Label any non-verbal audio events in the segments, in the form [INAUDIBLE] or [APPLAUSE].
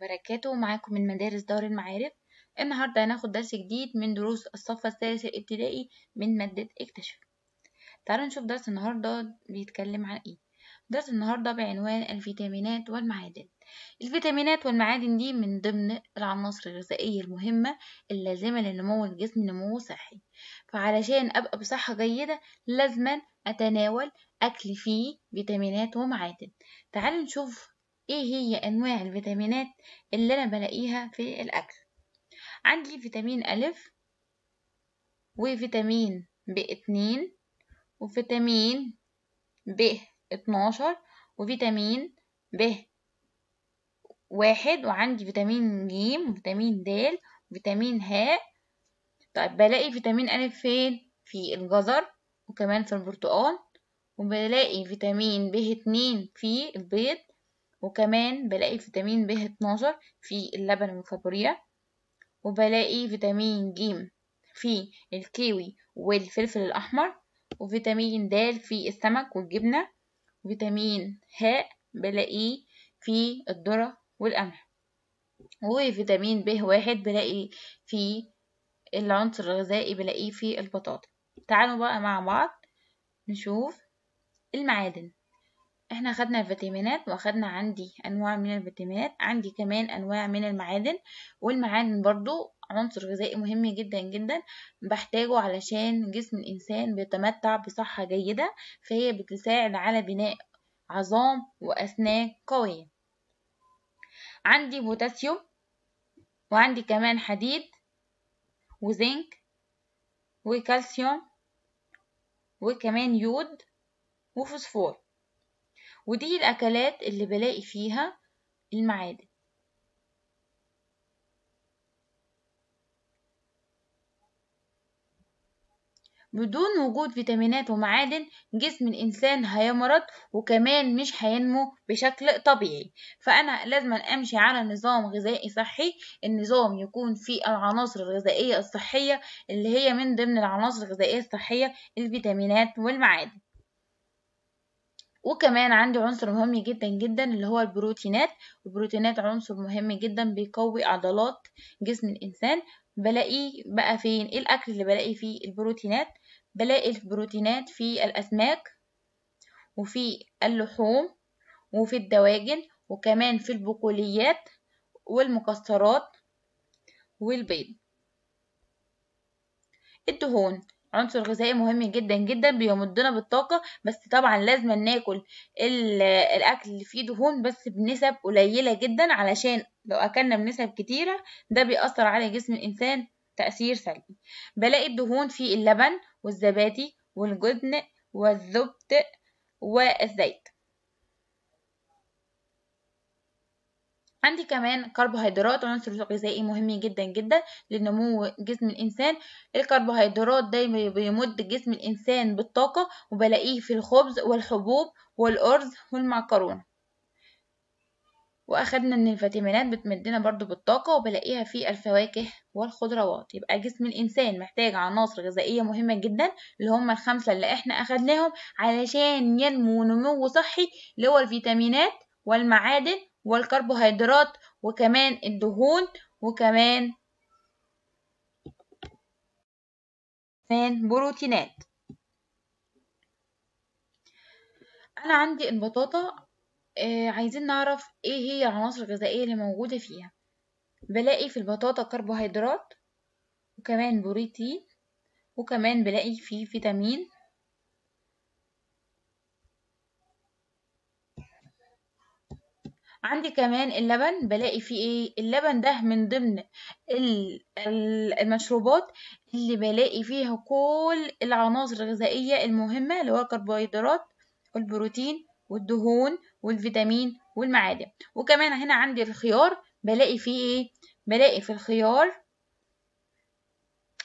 بركاته معاكم من مدارس دار المعارف النهارده هناخد درس جديد من دروس الصف الثالث الابتدائي من مادة اكتشف تعالوا نشوف درس النهارده بيتكلم عن ايه درس النهارده بعنوان الفيتامينات والمعادن الفيتامينات والمعادن دي من ضمن العناصر الغذائية المهمة اللازمة لنمو الجسم نمو صحي فعلشان أبقى بصحة جيدة لازما أتناول أكل فيه فيتامينات ومعادن تعالوا نشوف إيه هي أنواع الفيتامينات اللي أنا بلاقيها في الأكل عندي فيتامين ألف وفيتامين ب اتنين وفيتامين ب اتناشر وفيتامين ب واحد وعندي فيتامين ج وفيتامين د وفيتامين ه طيب بلاقي فيتامين ألف فين في الجزر وكمان في البرتقال وبلاقي فيتامين ب 2 في البيض وكمان بلاقي فيتامين ب 12 في اللبن والفابوريا وبلاقي فيتامين ج في الكيوي والفلفل الأحمر وفيتامين د في السمك والجبنة وفيتامين ه بلاقيه في الذرة والقمح وفيتامين ب واحد بلاقي في العنصر الغذائي بلاقيه في البطاطا تعالوا بقى مع بعض نشوف المعادن احنا خدنا الفيتامينات واخدنا عندي انواع من الفيتامينات عندي كمان انواع من المعادن والمعادن برضو عنصر غذائي مهم جدا جدا بحتاجه علشان جسم الانسان بيتمتع بصحة جيدة فهي بتساعد على بناء عظام واسنان قوية عندي بوتاسيوم وعندي كمان حديد وزنك وكالسيوم وكمان يود وفوسفور ودي الأكلات اللي بلاقي فيها المعادن بدون وجود فيتامينات ومعادن جسم الإنسان هيمرض وكمان مش هينمو بشكل طبيعي فأنا لازم أمشي على نظام غذائي صحي النظام يكون فيه العناصر الغذائية الصحية اللي هي من ضمن العناصر الغذائية الصحية الفيتامينات والمعادن وكمان عندي عنصر مهم جدا جدا اللي هو البروتينات البروتينات عنصر مهم جدا بيقوي عضلات جسم الإنسان بلاقيه بقى فين ايه الاكل اللي بلاقي فيه البروتينات بلاقي البروتينات في الاسماك وفي اللحوم وفي الدواجن وكمان في البقوليات والمكسرات والبيض الدهون عنصر غذائي مهم جدا جدا بيمدنا بالطاقة بس طبعا لازم ناكل الأكل اللي فيه دهون بس بنسب قليلة جدا علشان لو أكلنا بنسب كتيرة ده بيأثر على جسم الإنسان تأثير سلبي بلاقي الدهون في اللبن والزبادي والجبن والزبد والزيت عندي كمان كربوهيدرات عنصر غذائي مهم جدا جدا لنمو جسم الإنسان الكربوهيدرات دايما بيمد جسم الإنسان بالطاقة وبلاقيه في الخبز والحبوب والأرز والمعكرونة وأخدنا إن الفيتامينات بتمدنا برضو بالطاقة وبلاقيها في الفواكه والخضروات يبقى جسم الإنسان محتاج عناصر غذائية مهمة جدا اللي هم الخمسة اللي إحنا أخدناهم علشان ينمو نمو صحي اللي هو الفيتامينات والمعادن والكربوهيدرات وكمان الدهون وكمان كمان بروتينات انا عندي البطاطا آه عايزين نعرف ايه هي العناصر الغذائيه اللي موجوده فيها بلاقي في البطاطا كربوهيدرات وكمان بروتين وكمان بلاقي فيه فيتامين عندي كمان اللبن بلاقي فيه ايه اللبن ده من ضمن المشروبات اللي بلاقي فيها كل العناصر الغذائية المهمة اللي هو الكربوهيدرات والبروتين والدهون والفيتامين والمعادن وكمان هنا عندي الخيار بلاقي فيه ايه بلاقي في الخيار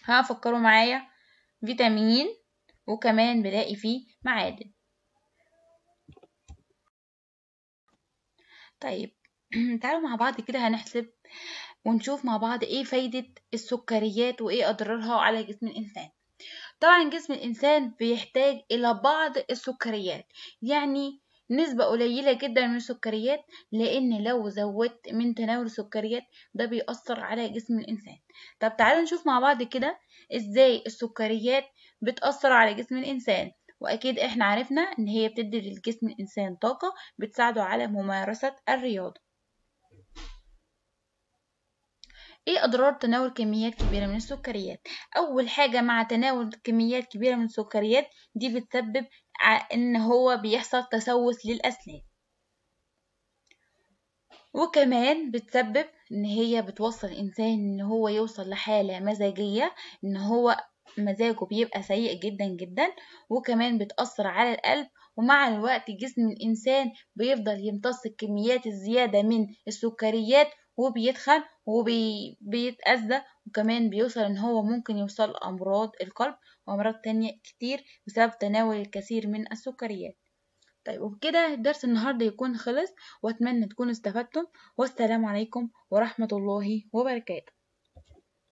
ها فكروا معايا فيتامين وكمان بلاقي فيه معادن طيب [CLEARS THROAT] تعالوا مع بعض كده هنحسب ونشوف مع بعض ايه فايدة السكريات وايه اضرارها على جسم الانسان طبعا جسم الانسان بيحتاج الى بعض السكريات يعني نسبة قليلة جدا من السكريات لأن لو زودت من تناول السكريات ده بيأثر على جسم الإنسان طب تعالوا نشوف مع بعض كده إزاي السكريات بتأثر على جسم الإنسان وأكيد إحنا عرفنا إن هي بتدي للجسم الإنسان طاقة بتساعده على ممارسة الرياضة ايه اضرار تناول كميات كبيره من السكريات اول حاجه مع تناول كميات كبيره من السكريات دي بتسبب ان هو بيحصل تسوس للاسنان وكمان بتسبب ان هي بتوصل الانسان ان هو يوصل لحاله مزاجيه ان هو مزاجه بيبقى سيء جدا جدا وكمان بتأثر على القلب ومع الوقت جسم الإنسان بيفضل يمتص الكميات الزيادة من السكريات وبيتخن وبيتأذى وكمان بيوصل إن هو ممكن يوصل أمراض القلب وأمراض تانية كتير بسبب تناول الكثير من السكريات طيب وبكده درس النهاردة يكون خلص وأتمنى تكونوا استفدتم والسلام عليكم ورحمة الله وبركاته